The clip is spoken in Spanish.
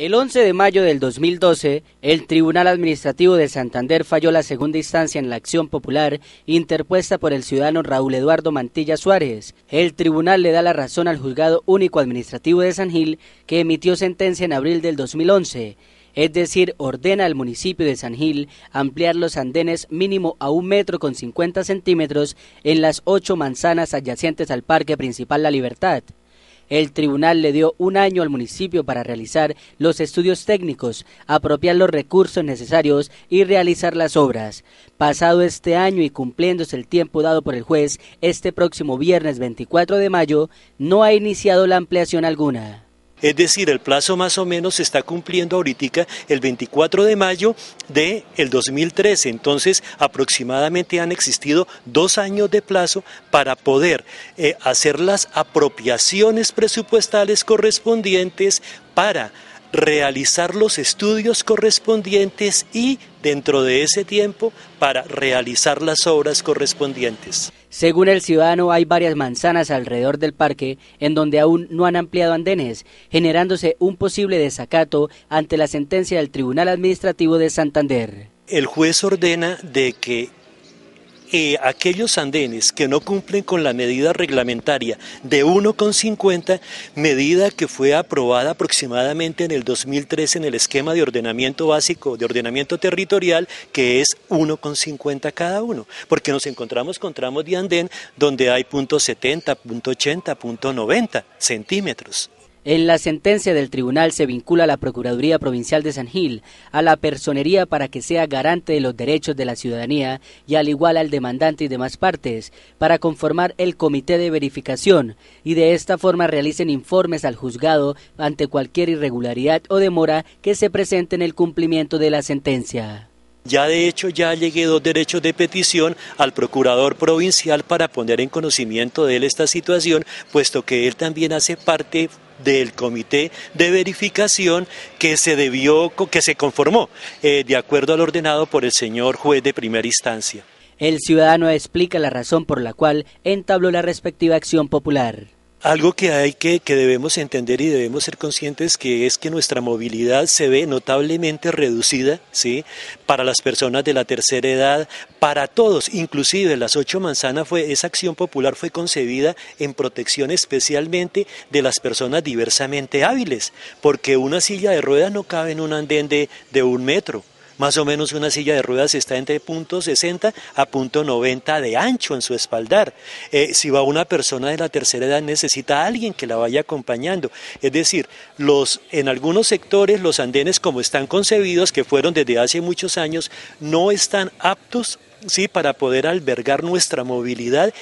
El 11 de mayo del 2012, el Tribunal Administrativo de Santander falló la segunda instancia en la acción popular interpuesta por el ciudadano Raúl Eduardo Mantilla Suárez. El tribunal le da la razón al Juzgado Único Administrativo de San Gil, que emitió sentencia en abril del 2011 es decir, ordena al municipio de San Gil ampliar los andenes mínimo a un metro con 50 centímetros en las ocho manzanas adyacentes al Parque Principal La Libertad. El tribunal le dio un año al municipio para realizar los estudios técnicos, apropiar los recursos necesarios y realizar las obras. Pasado este año y cumpliéndose el tiempo dado por el juez, este próximo viernes 24 de mayo no ha iniciado la ampliación alguna. Es decir, el plazo más o menos se está cumpliendo ahorita el 24 de mayo del 2013. Entonces, aproximadamente han existido dos años de plazo para poder eh, hacer las apropiaciones presupuestales correspondientes para realizar los estudios correspondientes y, dentro de ese tiempo, para realizar las obras correspondientes. Según el ciudadano, hay varias manzanas alrededor del parque en donde aún no han ampliado andenes, generándose un posible desacato ante la sentencia del Tribunal Administrativo de Santander. El juez ordena de que aquellos andenes que no cumplen con la medida reglamentaria de 1,50, medida que fue aprobada aproximadamente en el 2013 en el esquema de ordenamiento básico, de ordenamiento territorial, que es 1,50 cada uno, porque nos encontramos con tramos de andén donde hay puntos .70, punto .80, .90 centímetros. En la sentencia del tribunal se vincula a la Procuraduría Provincial de San Gil a la personería para que sea garante de los derechos de la ciudadanía y al igual al demandante y demás partes, para conformar el comité de verificación y de esta forma realicen informes al juzgado ante cualquier irregularidad o demora que se presente en el cumplimiento de la sentencia. Ya de hecho ya llegué dos derechos de petición al procurador provincial para poner en conocimiento de él esta situación, puesto que él también hace parte del comité de verificación que se debió, que se conformó eh, de acuerdo al ordenado por el señor juez de primera instancia. El ciudadano explica la razón por la cual entabló la respectiva acción popular. Algo que hay que, que debemos entender y debemos ser conscientes que es que nuestra movilidad se ve notablemente reducida, ¿sí? Para las personas de la tercera edad, para todos, inclusive las ocho manzanas fue, esa acción popular fue concebida en protección especialmente de las personas diversamente hábiles, porque una silla de ruedas no cabe en un andén de un metro. Más o menos una silla de ruedas está entre punto 60 a punto 90 de ancho en su espaldar. Eh, si va una persona de la tercera edad necesita alguien que la vaya acompañando. Es decir, los, en algunos sectores los andenes como están concebidos, que fueron desde hace muchos años, no están aptos sí, para poder albergar nuestra movilidad